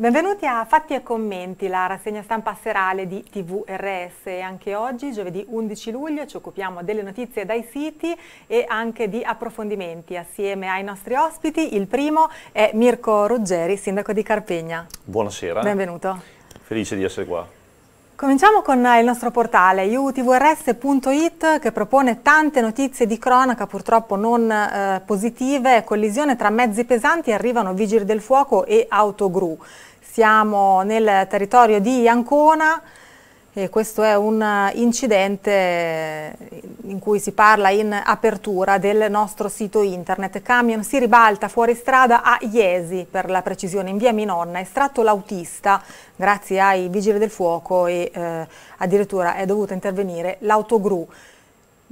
Benvenuti a Fatti e Commenti, la rassegna stampa serale di TVRS anche oggi, giovedì 11 luglio, ci occupiamo delle notizie dai siti e anche di approfondimenti assieme ai nostri ospiti. Il primo è Mirko Ruggeri, sindaco di Carpegna. Buonasera. Benvenuto. Felice di essere qua. Cominciamo con il nostro portale utvrs.it che propone tante notizie di cronaca purtroppo non eh, positive, collisione tra mezzi pesanti, arrivano vigili del fuoco e autogru. Siamo nel territorio di Ancona e questo è un incidente in cui si parla in apertura del nostro sito internet. Camion si ribalta fuori strada a Iesi, per la precisione in via Minonna, estratto l'autista grazie ai vigili del fuoco e eh, addirittura è dovuta intervenire l'autogru.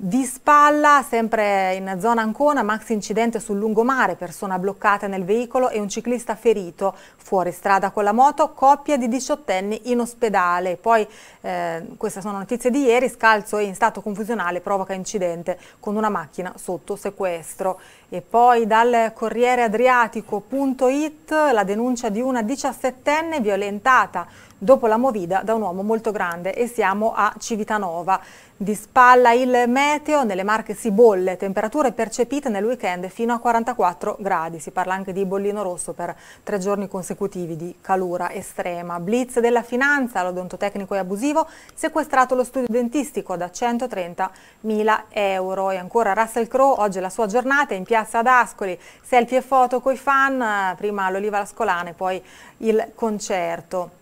Di spalla, sempre in zona Ancona, max incidente sul lungomare, persona bloccata nel veicolo e un ciclista ferito. Fuori strada con la moto, coppia di diciottenni in ospedale. Poi, eh, queste sono notizie di ieri, scalzo e in stato confusionale provoca incidente con una macchina sotto sequestro. E poi dal Corriere Adriatico.it la denuncia di una 17enne violentata dopo la movida da un uomo molto grande e siamo a Civitanova. Di spalla il meteo, nelle Marche si bolle, temperature percepite nel weekend fino a 44 gradi, si parla anche di bollino rosso per tre giorni consecutivi di calura estrema. Blitz della finanza, l'odontotecnico e abusivo, sequestrato lo studio dentistico da 130 mila euro e ancora Russell Crowe, oggi è la sua giornata in piazza piazza d'Ascoli, selfie e foto con i fan, prima l'Oliva Ascolana e poi il concerto.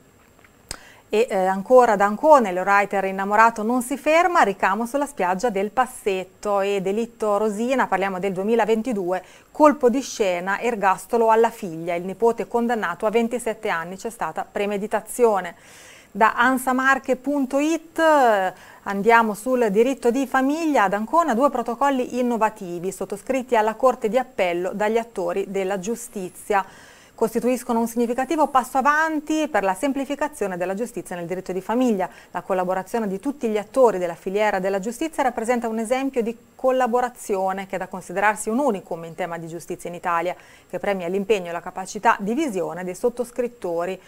E eh, ancora ad Ancone, il writer innamorato non si ferma, ricamo sulla spiaggia del Passetto e delitto Rosina, parliamo del 2022, colpo di scena, ergastolo alla figlia, il nipote condannato a 27 anni, c'è stata premeditazione. Da ansamarche.it andiamo sul diritto di famiglia ad Ancona, due protocolli innovativi sottoscritti alla Corte di Appello dagli attori della giustizia costituiscono un significativo passo avanti per la semplificazione della giustizia nel diritto di famiglia. La collaborazione di tutti gli attori della filiera della giustizia rappresenta un esempio di collaborazione che è da considerarsi un unicum in tema di giustizia in Italia, che premia l'impegno e la capacità di visione dei sottoscrittori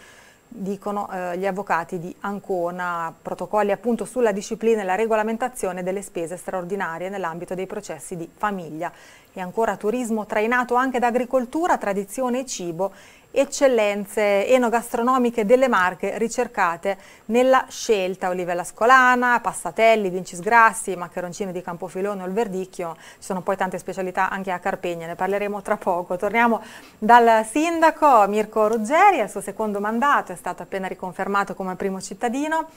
dicono eh, gli avvocati di Ancona, protocolli appunto sulla disciplina e la regolamentazione delle spese straordinarie nell'ambito dei processi di famiglia. E ancora turismo trainato anche da agricoltura, tradizione e cibo eccellenze enogastronomiche delle Marche ricercate nella scelta, olivella scolana, passatelli, vincisgrassi, maccheroncini di Campofilone, o il verdicchio, ci sono poi tante specialità anche a Carpegna, ne parleremo tra poco. Torniamo dal sindaco Mirko Ruggeri, al suo secondo mandato, è stato appena riconfermato come primo cittadino.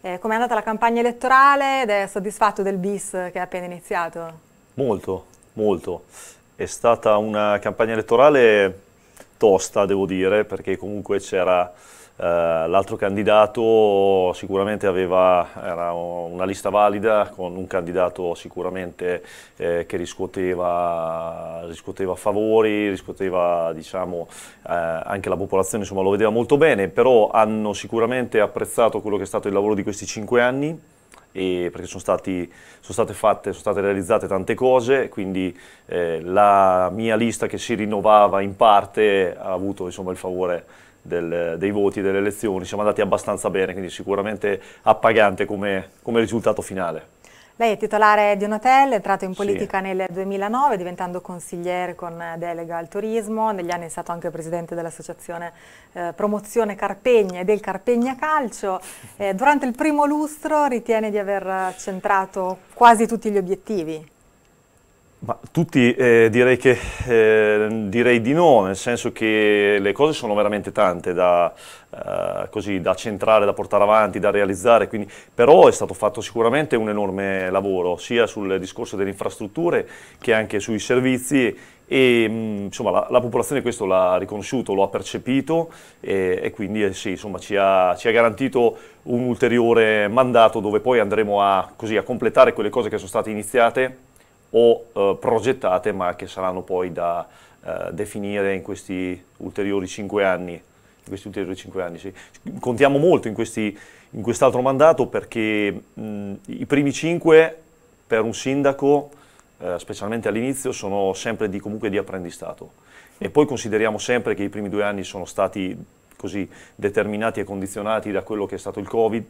Eh, Come è andata la campagna elettorale ed è soddisfatto del bis che è appena iniziato? Molto, molto. È stata una campagna elettorale tosta, devo dire, perché comunque c'era eh, l'altro candidato, sicuramente aveva, era una lista valida con un candidato sicuramente eh, che riscuoteva, riscuoteva, favori, riscuoteva diciamo, eh, anche la popolazione insomma, lo vedeva molto bene, però hanno sicuramente apprezzato quello che è stato il lavoro di questi cinque anni perché sono, stati, sono, state fatte, sono state realizzate tante cose, quindi eh, la mia lista che si rinnovava in parte ha avuto insomma, il favore del, dei voti delle elezioni, siamo andati abbastanza bene, quindi sicuramente appagante come, come risultato finale. Lei è titolare di un hotel, è entrato in politica sì. nel 2009 diventando consigliere con eh, delega al turismo, negli anni è stato anche presidente dell'associazione eh, Promozione Carpegna e del Carpegna Calcio. Eh, durante il primo lustro ritiene di aver eh, centrato quasi tutti gli obiettivi? Ma tutti eh, direi, che, eh, direi, di no, nel senso che le cose sono veramente tante da, eh, così, da, centrare, da portare avanti, da realizzare, quindi, però è stato fatto sicuramente un enorme lavoro sia sul discorso delle infrastrutture che anche sui servizi e mm, insomma, la, la, popolazione questo l'ha riconosciuto, lo ha percepito e, e quindi eh, sì, insomma, ci, ha, ci ha garantito un ulteriore mandato dove poi andremo a, così, a completare quelle cose che sono state iniziate o eh, progettate ma che saranno poi da eh, definire in questi ulteriori cinque anni. Questi ulteriori cinque anni sì. Contiamo molto in, quest'altro mandato perché mh, mm, i primi cinque per un sindaco, eh, specialmente all'inizio, sono sempre di, comunque di apprendistato. E poi consideriamo sempre che i primi due anni sono stati così determinati e condizionati da quello che è stato il Covid,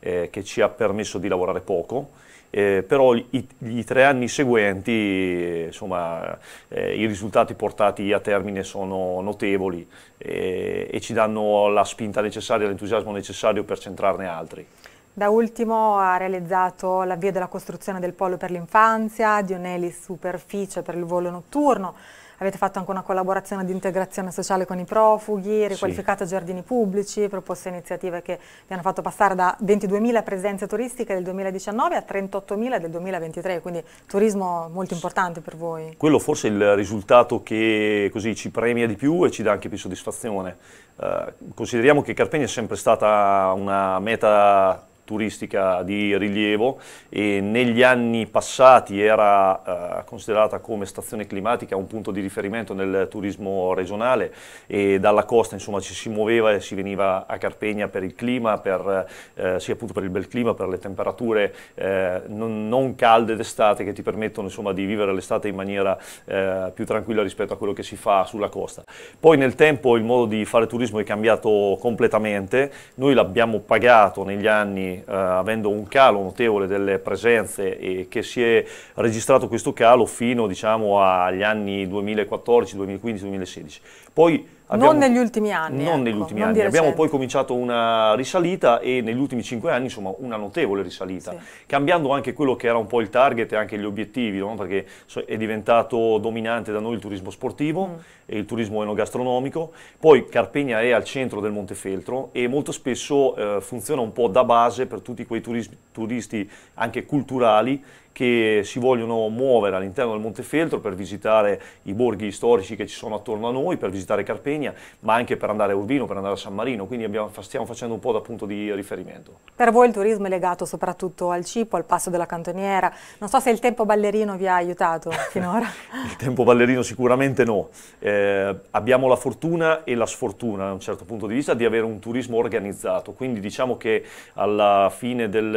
eh, che ci ha permesso di lavorare poco eh, però i, i, tre anni seguenti insomma, eh, i risultati portati a termine sono notevoli eh, e ci danno la spinta necessaria, l'entusiasmo necessario per centrarne altri. Da ultimo ha realizzato l'avvio della costruzione del polo per l'infanzia, Dionelli Superficie per il volo notturno, avete fatto anche una collaborazione di integrazione sociale con i profughi, riqualificato sì. giardini pubblici, proposte iniziative che vi hanno fatto passare da 22.000 presenze turistiche del 2019 a 38.000 del 2023, quindi turismo molto importante per voi. Quello forse è il risultato che così ci premia di più e ci dà anche più soddisfazione. Uh, consideriamo che Carpegna è sempre stata una meta turistica di rilievo e negli anni passati era eh, considerata come stazione climatica un punto di riferimento nel turismo regionale e dalla costa insomma ci si muoveva e si veniva a Carpegna per il clima, per, eh, sì appunto per il bel clima, per le temperature eh, non, non, calde d'estate che ti permettono insomma di vivere l'estate in maniera eh, più tranquilla rispetto a quello che si fa sulla costa. Poi nel tempo il modo di fare turismo è cambiato completamente, noi l'abbiamo pagato negli anni eh, avendo un calo notevole delle presenze e che si è registrato questo calo fino diciamo, agli anni 2014, 2015, 2016. Poi abbiamo, non negli ultimi anni. Non ecco, negli ultimi non anni. Abbiamo poi cominciato una risalita e negli ultimi cinque anni, insomma, una notevole risalita, sì. cambiando anche quello che era un po' il target e anche gli obiettivi, no? perché è diventato dominante da noi il turismo sportivo mm. e il turismo enogastronomico. Poi Carpegna è al centro del Montefeltro e molto spesso eh, funziona un po' da base per tutti quei turisti, turisti anche culturali che si vogliono muovere all'interno del Montefeltro per visitare i borghi storici che ci sono attorno a noi, per visitare Carpegna, ma anche per andare a Urbino, per andare a San Marino, quindi abbiamo, stiamo facendo un po' da punto di riferimento. Per voi il turismo è legato soprattutto al cipo, al passo della cantoniera, non so se il tempo ballerino vi ha aiutato finora. il tempo ballerino sicuramente no, eh, abbiamo la fortuna e la sfortuna da un certo punto di vista di avere un turismo organizzato, quindi diciamo che alla fine, del,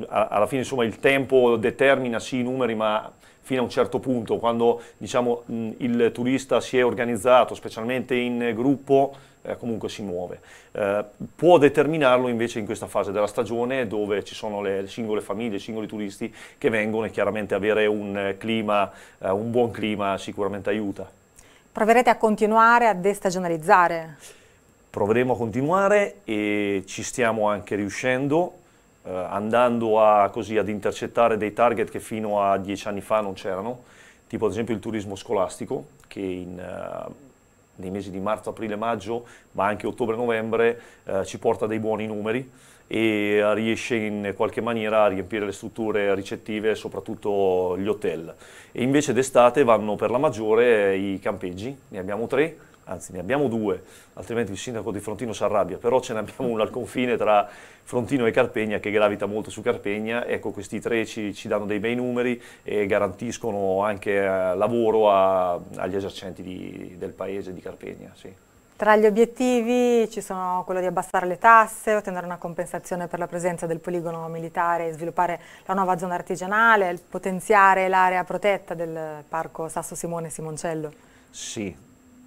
eh, alla fine insomma, il tempo determina sì i numeri, ma fino a un certo punto, quando diciamo, il turista si è organizzato, specialmente in gruppo, eh, comunque si muove. Eh, può determinarlo invece in questa fase della stagione dove ci sono le singole famiglie, i singoli turisti che vengono e chiaramente avere un, clima, eh, un buon clima sicuramente aiuta. Proverete a continuare a destagionalizzare? Proveremo a continuare e ci stiamo anche riuscendo eh, andando a, così, ad intercettare dei target che fino a dieci anni fa non c'erano, tipo ad esempio il turismo scolastico, che in, eh, nei mesi di marzo, aprile, maggio, ma anche ottobre-novembre eh, ci porta dei buoni numeri e riesce in qualche maniera a riempire le strutture ricettive, soprattutto gli hotel. E invece d'estate vanno per la maggiore eh, i campeggi, ne abbiamo tre, anzi ne abbiamo due, altrimenti il sindaco di Frontino si arrabbia, però ce ne abbiamo uno al confine tra Frontino e Carpegna che gravita molto su Carpegna, ecco questi tre ci, ci danno dei bei numeri e garantiscono anche eh, lavoro a, agli esercenti di, del paese di Carpegna. Sì. Tra gli obiettivi ci sono quello di abbassare le tasse, ottenere una compensazione per la presenza del poligono militare, sviluppare la nuova zona artigianale, potenziare l'area protetta del parco Sasso Simone e Simoncello. Sì,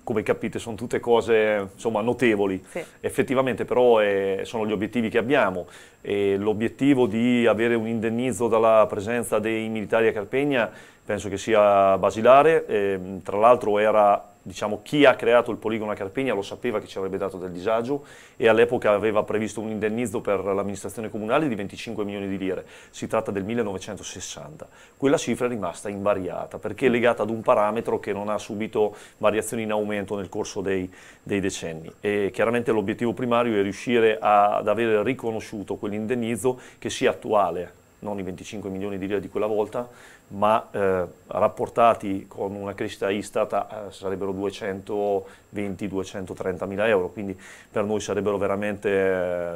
come capite sono tutte cose insomma, notevoli. Sì. Effettivamente però eh, sono gli obiettivi che abbiamo. E l'obiettivo di avere un indennizzo dalla presenza dei militari a Carpegna penso che sia basilare. E, ehm, tra l'altro era diciamo, chi ha creato il poligono a Carpegna lo sapeva che ci avrebbe dato del disagio e all'epoca aveva previsto un indennizzo per l'amministrazione comunale di 25 milioni di lire. Si tratta del 1960. Quella cifra è rimasta invariata perché è legata ad un parametro che non ha subito variazioni in aumento nel corso dei, dei decenni. E chiaramente l'obiettivo primario è riuscire a, ad avere riconosciuto quell'indennizzo che sia attuale non i 25 milioni di lire di quella volta, ma eh, rapportati con una crescita Istat eh, sarebbero 220-230 mila euro, quindi per noi sarebbero veramente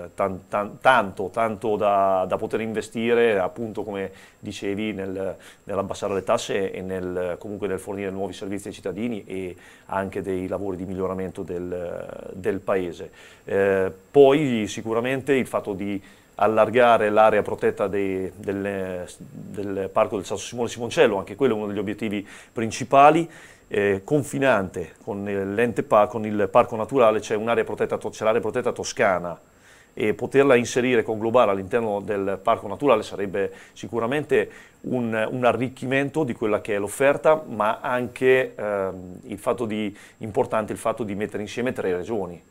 eh, tan, tan, tanto, tanto da, da, poter investire appunto come dicevi nel, nell'abbassare le tasse e nel, comunque nel fornire nuovi servizi ai cittadini e anche dei lavori di miglioramento del, del paese. Eh, poi sicuramente il fatto di allargare l'area protetta dei, del, del, parco del Sasso Simone Simoncello, anche quello è uno degli obiettivi principali. Eh, confinante con, eh, l'ente PA, con il parco naturale c'è l'area protetta, protetta toscana e poterla inserire, con globale all'interno del parco naturale sarebbe sicuramente un, un arricchimento di quella che è l'offerta, ma anche ehm, il fatto di, importante il fatto di mettere insieme tre regioni.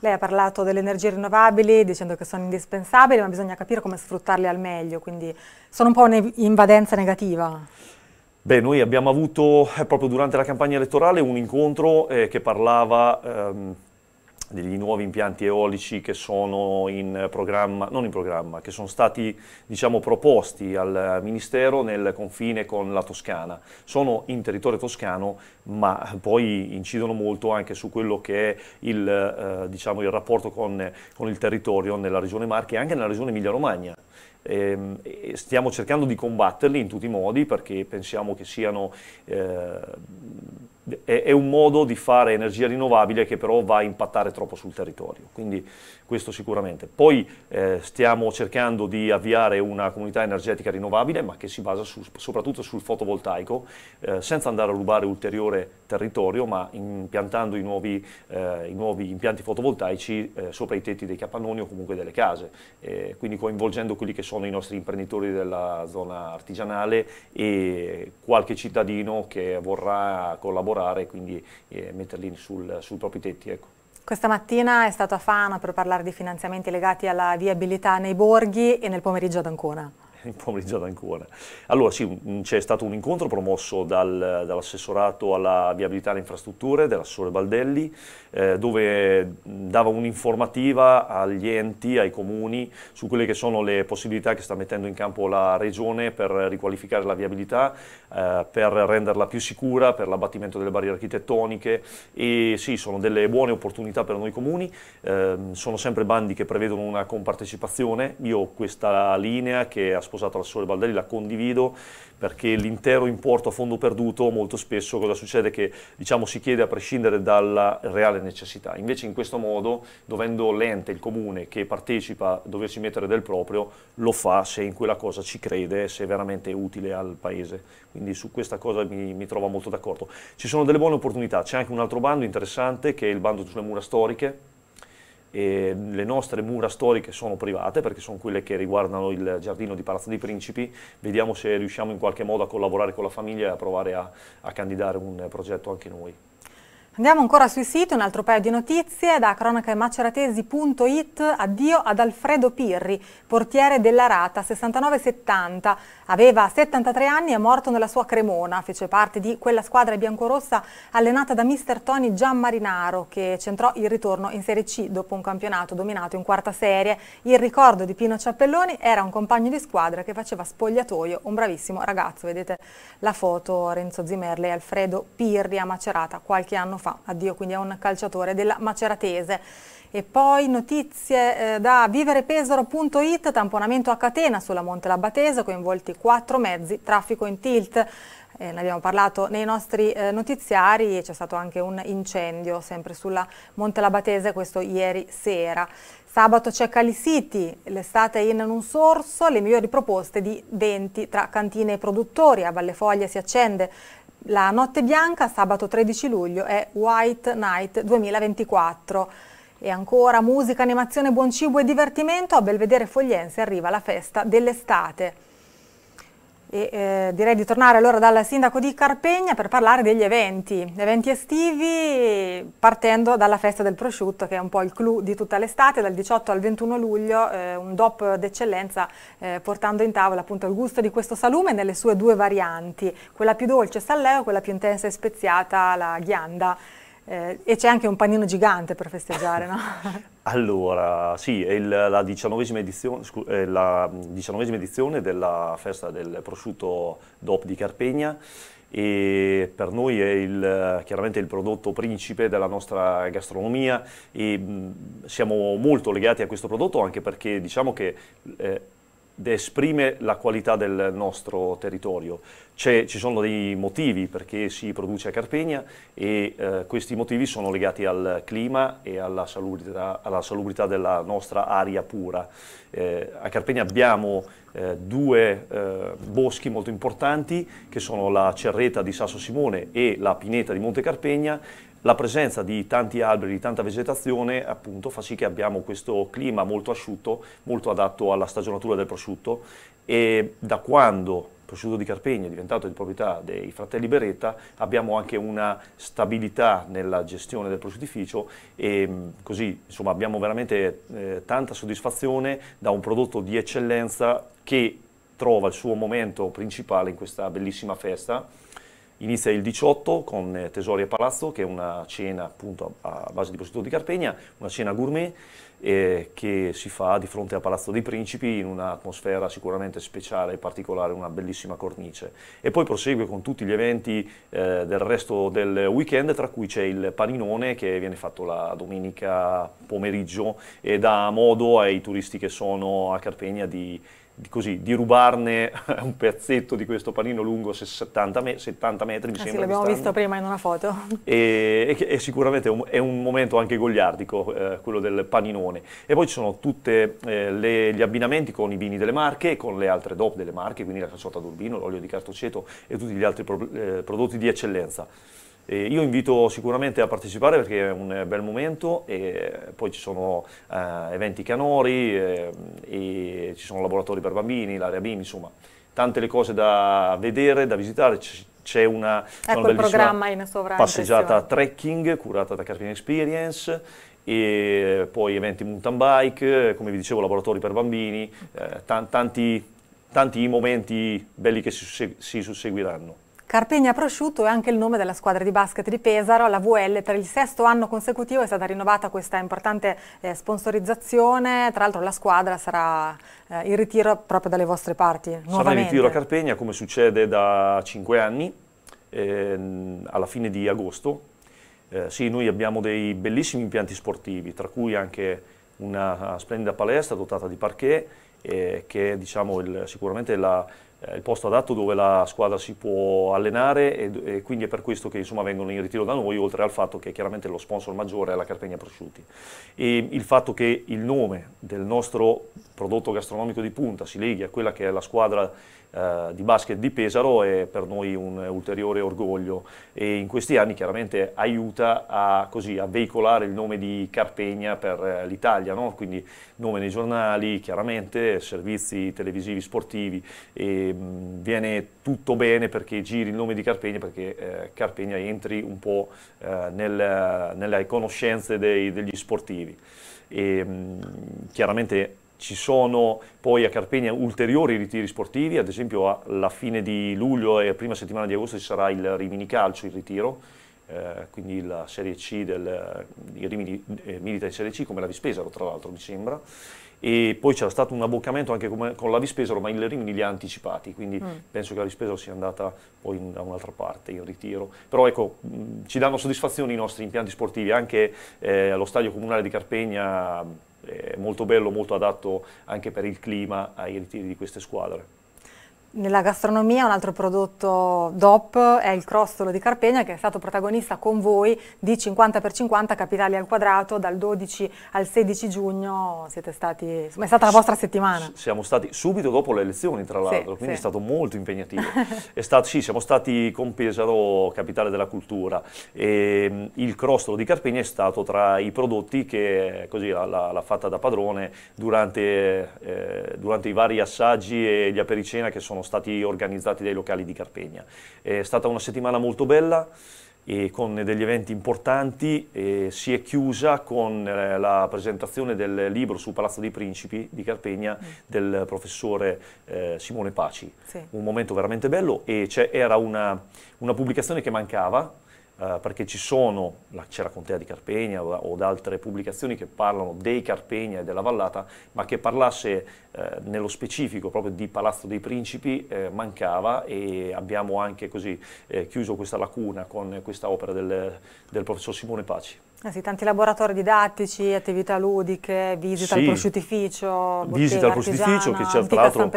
Lei ha parlato delle energie rinnovabili dicendo che sono indispensabili, ma bisogna capire come sfruttarle al meglio, quindi sono un po' un'invadenza negativa. Beh, noi abbiamo avuto eh, proprio durante la campagna elettorale un incontro eh, che parlava ehm, degli nuovi impianti eolici che sono in programma, non in programma, che sono stati diciamo, proposti al Ministero nel confine con la Toscana. Sono in territorio toscano ma poi incidono molto anche su quello che è il, eh, diciamo, il rapporto con, con il territorio nella regione Marche e anche nella regione Emilia-Romagna ehm, stiamo cercando di combatterli in tutti i modi perché pensiamo che siano eh, è, un modo di fare energia rinnovabile che però va a impattare troppo sul territorio, quindi questo sicuramente. Poi eh, stiamo cercando di avviare una comunità energetica rinnovabile ma che si basa su, soprattutto sul fotovoltaico, eh, senza andare a rubare ulteriore territorio, ma impiantando i nuovi, eh, i nuovi impianti fotovoltaici eh, sopra i tetti dei capannoni o comunque delle case, eh, quindi coinvolgendo quelli che sono i nostri imprenditori della zona artigianale e qualche cittadino che vorrà collaborare e quindi eh, metterli sul, sui propri tetti. Ecco. Questa mattina è stato a Fano per parlare di finanziamenti legati alla viabilità nei borghi e nel pomeriggio ad Ancona pomeriggio ad Ancona. Allora sì, mm, c'è stato un incontro promosso dal, dall'assessorato alla viabilità e alle infrastrutture dell'assessore Baldelli, eh, dove mm, dava un'informativa agli enti, ai comuni, su quelle che sono le possibilità che sta mettendo in campo la Regione per riqualificare la viabilità, eh, per renderla più sicura, per l'abbattimento delle barriere architettoniche e sì, sono delle buone opportunità per noi comuni, eh, sono sempre bandi che prevedono una compartecipazione, io questa linea che ha sposata da sole Baldelli, la condivido perché l'intero importo a fondo perduto molto spesso cosa succede? Che diciamo, si chiede a prescindere dalla reale necessità. Invece in questo modo, dovendo l'ente, il comune che partecipa, doversi mettere del proprio, lo fa se in quella cosa ci crede, se è veramente utile al paese. Quindi su questa cosa mi, mi trovo molto d'accordo. Ci sono delle buone opportunità, c'è anche un altro bando interessante che è il bando sulle mura storiche eh, le nostre mura storiche sono private perché sono quelle che riguardano il giardino di Palazzo dei Principi, vediamo se riusciamo in qualche modo a collaborare con la famiglia e a provare a, a candidare un progetto anche noi. Andiamo ancora sui siti, un altro paio di notizie da cronacaemaceratesi.it, addio ad Alfredo Pirri, portiere della Rata, 69-70, aveva 73 anni e è morto nella sua Cremona, fece parte di quella squadra biancorossa allenata da mister Tony Giammarinaro che centrò il ritorno in Serie C dopo un campionato dominato in quarta serie. Il ricordo di Pino Ciappelloni era un compagno di squadra che faceva spogliatoio, un bravissimo ragazzo, vedete la foto Renzo Zimerle e Alfredo Pirri a Macerata qualche anno fa fa. Addio quindi a un calciatore della Maceratese. E poi notizie eh, da viverepesaro.it, tamponamento a catena sulla Monte Labbatese, coinvolti quattro mezzi, traffico in tilt. Eh, ne abbiamo parlato nei nostri eh, notiziari e c'è stato anche un incendio sempre sulla Monte Labbatese, questo ieri sera. Sabato c'è Cali City, l'estate in un sorso, le migliori proposte di venti tra cantine e produttori. A Valle Foglia si accende la notte bianca, sabato 13 luglio, è White Night 2024. E ancora musica, animazione, buon cibo e divertimento, a Belvedere Fogliense arriva la festa dell'estate. E, eh, direi di tornare allora dal sindaco di Carpegna per parlare degli eventi, eventi estivi partendo dalla festa del prosciutto che è un po' il clou di tutta l'estate, dal 18 al 21 luglio eh, un DOP d'eccellenza eh, portando in tavola appunto il gusto di questo salume nelle sue due varianti, quella più dolce Salleo, quella più intensa e speziata la ghianda. Eh, e c'è anche un panino gigante per festeggiare, no? Allora, sì, è il, la, diciannovesima edizione, eh, la diciannovesima edizione della festa del prosciutto DOP di Carpegna e per noi è il, chiaramente il prodotto principe della nostra gastronomia e mh, siamo molto legati a questo prodotto anche perché diciamo che eh, esprime la qualità del nostro territorio. ci sono dei motivi perché si produce a Carpegna e eh, questi motivi sono legati al clima e alla salubrità, alla salubrità della nostra aria pura. Eh, a Carpegna abbiamo eh, due eh, boschi molto importanti che sono la Cerreta di Sasso Simone e la Pineta di Monte Carpegna la presenza di tanti alberi, di tanta vegetazione appunto fa sì che abbiamo questo clima molto asciutto, molto adatto alla stagionatura del prosciutto e da quando il prosciutto di Carpegna è diventato di proprietà dei fratelli Beretta abbiamo anche una stabilità nella gestione del prosciuttificio e mm, così insomma abbiamo veramente eh, tanta soddisfazione da un prodotto di eccellenza che trova il suo momento principale in questa bellissima festa Inizia il 18 con eh, Tesori e Palazzo, che è una cena appunto a base di prosciutto di Carpegna, una cena gourmet eh, che si fa di fronte a Palazzo dei Principi in un'atmosfera sicuramente speciale e particolare, una bellissima cornice. E poi prosegue con tutti gli eventi eh, del resto del weekend, tra cui c'è il paninone che viene fatto la domenica pomeriggio e dà modo ai turisti che sono a Carpegna di così, di rubarne un pezzetto di questo panino lungo 70, me 70 metri, mi eh sembra. Sì, l'abbiamo visto prima in una foto. E, e, e sicuramente è un, è un, momento anche goliardico, eh, quello del paninone. E poi ci sono tutti eh, gli abbinamenti con i vini delle Marche, e con le altre DOP delle Marche, quindi la caciotta d'Urbino, l'olio di cartoceto e tutti gli altri pro eh, prodotti di eccellenza. E io invito sicuramente a partecipare perché è un bel momento e poi ci sono eh, eventi canori eh, e ci sono laboratori per bambini, l'area bimbi, insomma tante le cose da vedere, da visitare. C'è una, ecco una bellissima passeggiata trekking curata da Carpine Experience e poi eventi mountain bike, come vi dicevo laboratori per bambini, eh, tanti, tanti, momenti belli che si, si susseguiranno. Carpegna Prosciutto è anche il nome della squadra di basket di Pesaro, la VL per il sesto anno consecutivo è stata rinnovata questa importante eh, sponsorizzazione, tra l'altro la squadra sarà eh, in ritiro proprio dalle vostre parti. Sarà in ritiro a Carpegna come succede da cinque anni, ehm, alla fine di agosto. Eh, sì, noi abbiamo dei bellissimi impianti sportivi, tra cui anche una splendida palestra dotata di parquet, eh, che è diciamo, il, sicuramente la eh, il posto adatto dove la squadra si può allenare e, e quindi è per questo che insomma, vengono in ritiro da noi, oltre al fatto che chiaramente lo sponsor maggiore è la Carpegna Prosciutti. E il fatto che il nome del nostro prodotto gastronomico di punta si leghi a quella che è la squadra eh, di basket di Pesaro è per noi un ulteriore orgoglio e in questi anni chiaramente aiuta a, così, a veicolare il nome di Carpegna per eh, l'Italia, no? quindi nome nei giornali, chiaramente servizi televisivi sportivi e mh, mm, viene tutto bene perché giri il nome di Carpegna perché eh, Carpegna entri un po' eh, nel, nelle conoscenze dei, degli sportivi. E, mh, mm, chiaramente ci sono poi a Carpegna ulteriori ritiri sportivi, ad esempio alla fine di luglio e prima settimana di agosto ci sarà il Rimini Calcio, il ritiro, eh, quindi la Serie C del eh, il Rimini eh, milita in Serie C come la Vispesaro tra l'altro mi sembra e poi c'era stato un abboccamento anche come, con la Vispesaro ma il Rimini li ha anticipati quindi mm. penso che la Vispesaro sia andata poi da un'altra parte in ritiro però ecco mh, mm, ci danno soddisfazione i nostri impianti sportivi anche eh, allo stadio comunale di Carpegna eh, molto bello, molto adatto anche per il clima ai ritiri di queste squadre. Nella gastronomia un altro prodotto DOP è il crostolo di Carpegna che è stato protagonista con voi di 50 x 50 capitali al quadrato dal 12 al 16 giugno, Siete stati, è stata la vostra settimana. siamo stati subito dopo le elezioni tra l'altro, sì, quindi sì. è stato molto impegnativo. stato, sì, siamo stati con Pesaro, capitale della cultura, e mm, il crostolo di Carpegna è stato tra i prodotti che così, l'ha fatta da padrone durante, eh, durante i vari assaggi e gli apericena che sono stati organizzati dai locali di Carpegna. È stata una settimana molto bella con degli eventi importanti eh, si è chiusa con eh, la presentazione del libro su Palazzo dei Principi di Carpegna mm. del professore eh, Simone Paci. Sì. Un momento veramente bello e c'era una, una pubblicazione che mancava eh, perché ci sono, c'è la contea di Carpegna o, da altre pubblicazioni che parlano dei Carpegna e della vallata, ma che parlasse eh, nello specifico proprio di Palazzo dei Principi eh, mancava e abbiamo anche così eh, chiuso questa lacuna con questa opera del, del professor Simone Paci. Eh sì, tanti laboratori didattici, attività ludiche, visita sì. al prosciuttificio, visita al prosciuttificio che c'è, tra l'altro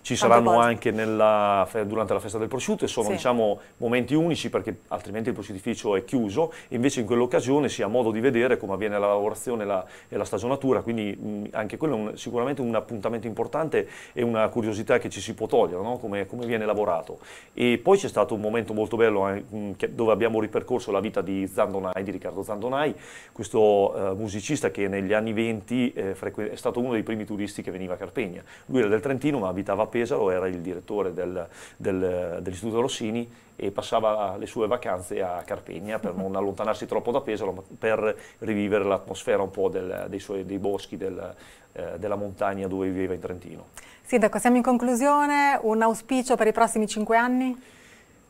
ci saranno cose. anche nella, durante la festa del prosciutto e sono sì. diciamo, momenti unici perché altrimenti il prosciuttificio è chiuso e invece in quell'occasione si ha modo di vedere come avviene la lavorazione e la, e la stagionatura, quindi mh, mm, anche quello è un, sicuramente un appuntamento importante e una curiosità che ci si può togliere, no? come, come, viene lavorato. E poi c'è stato un momento molto bello eh, dove abbiamo ripercorso la vita di Zandonai, di Riccardo Zandonai, Mai, questo eh, musicista che negli anni 20 eh, è stato uno dei primi turisti che veniva a Carpegna. Lui era del Trentino ma abitava a Pesaro, era il direttore del, del, dell'Istituto Rossini e passava le sue vacanze a Carpegna per non allontanarsi troppo da Pesaro, ma per rivivere l'atmosfera un po' del, dei, suoi, dei, boschi eh, della montagna dove viveva in Trentino. Sindaco, siamo in conclusione, un auspicio per i prossimi cinque anni?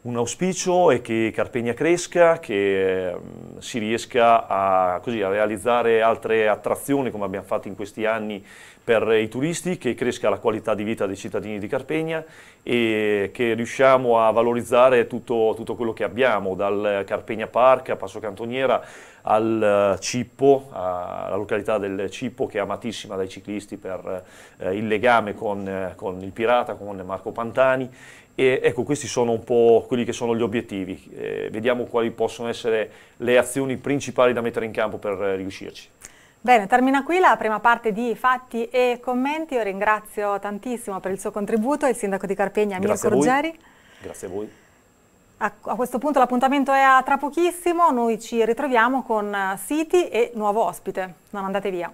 un auspicio è che Carpegna cresca, che mm, si riesca a, così, a, realizzare altre attrazioni come abbiamo fatto in questi anni per i turisti, che cresca la qualità di vita dei cittadini di Carpegna e che riusciamo a valorizzare tutto, tutto quello che abbiamo, dal Carpegna Park a Passo Cantoniera al eh, Cippo, alla località del Cippo che è amatissima dai ciclisti per eh, il legame con, eh, con il pirata, con Marco Pantani e ecco, questi sono un po' quelli che sono gli obiettivi. Eh, vediamo quali possono essere le azioni principali da mettere in campo per riuscirci. Bene, termina qui la prima parte di fatti e commenti. Io ringrazio tantissimo per il suo contributo il sindaco di Carpegna, Mirko Ruggeri. Grazie a voi. A, a questo punto l'appuntamento è a tra pochissimo, noi ci ritroviamo con Siti e nuovo ospite. Non andate via.